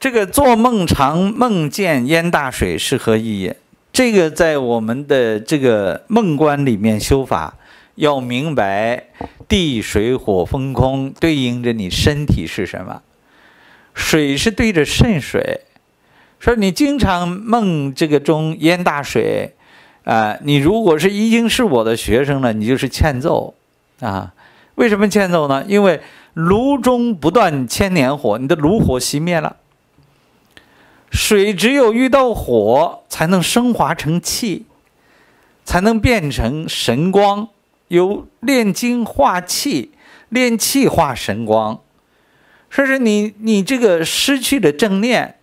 这个做梦常梦见淹大水是何意？这个在我们的这个梦观里面修法，要明白地、水、火、风、空对应着你身体是什么。水是对着肾水，说你经常梦这个中淹大水，啊，你如果是已经是我的学生了，你就是欠揍啊？为什么欠揍呢？因为炉中不断千年火，你的炉火熄灭了。水只有遇到火，才能升华成气，才能变成神光。由炼金化气，炼气化神光。说是你，你这个失去了正念，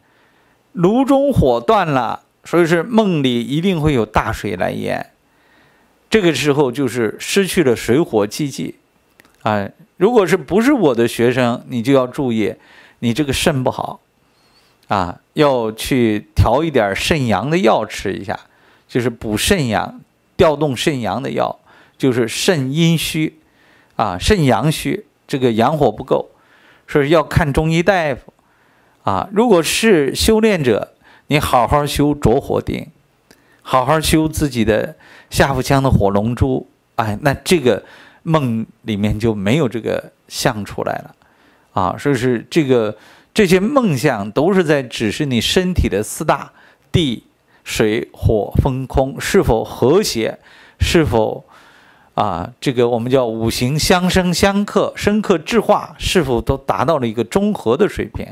炉中火断了，所以说梦里一定会有大水来淹。这个时候就是失去了水火气机。啊！如果是不是我的学生，你就要注意，你这个肾不好。啊，要去调一点肾阳的药吃一下，就是补肾阳、调动肾阳的药，就是肾阴虚，啊，肾阳虚，这个阳火不够，所以要看中医大夫，啊，如果是修炼者，你好好修灼火丁，好好修自己的下腹腔的火龙珠，哎，那这个梦里面就没有这个相出来了，啊，所以是这个。这些梦想都是在指示你身体的四大地、水、火、风、空是否和谐，是否啊，这个我们叫五行相生相克、生克制化，是否都达到了一个中和的水平？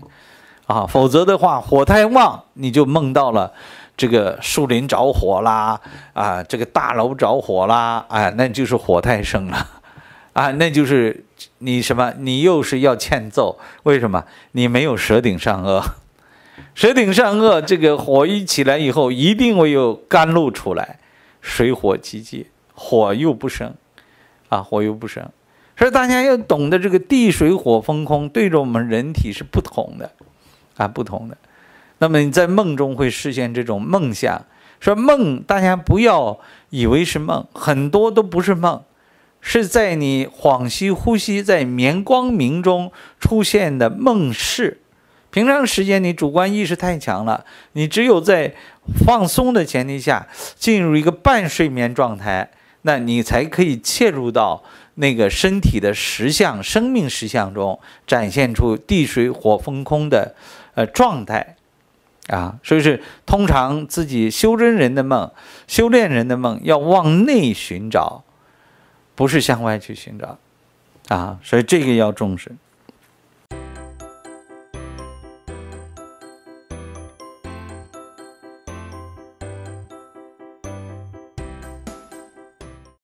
啊，否则的话，火太旺，你就梦到了这个树林着火啦，啊，这个大楼着火啦，哎，那就是火太盛了。啊，那就是你什么？你又是要欠揍？为什么？你没有舌顶上颚，舌顶上颚这个火一起来以后，一定会有甘露出来，水火既济，火又不生，啊，火又不生。所以大家要懂得这个地水火风空对着我们人体是不同的，啊，不同的。那么你在梦中会实现这种梦想。说梦，大家不要以为是梦，很多都不是梦。是在你恍兮呼吸，在眠光明中出现的梦室，平常时间你主观意识太强了，你只有在放松的前提下进入一个半睡眠状态，那你才可以切入到那个身体的实相生命实相中，展现出地水火风空的呃状态啊。所以是通常自己修真人的梦，修炼人的梦要往内寻找。不是向外去寻找，啊，所以这个要重视。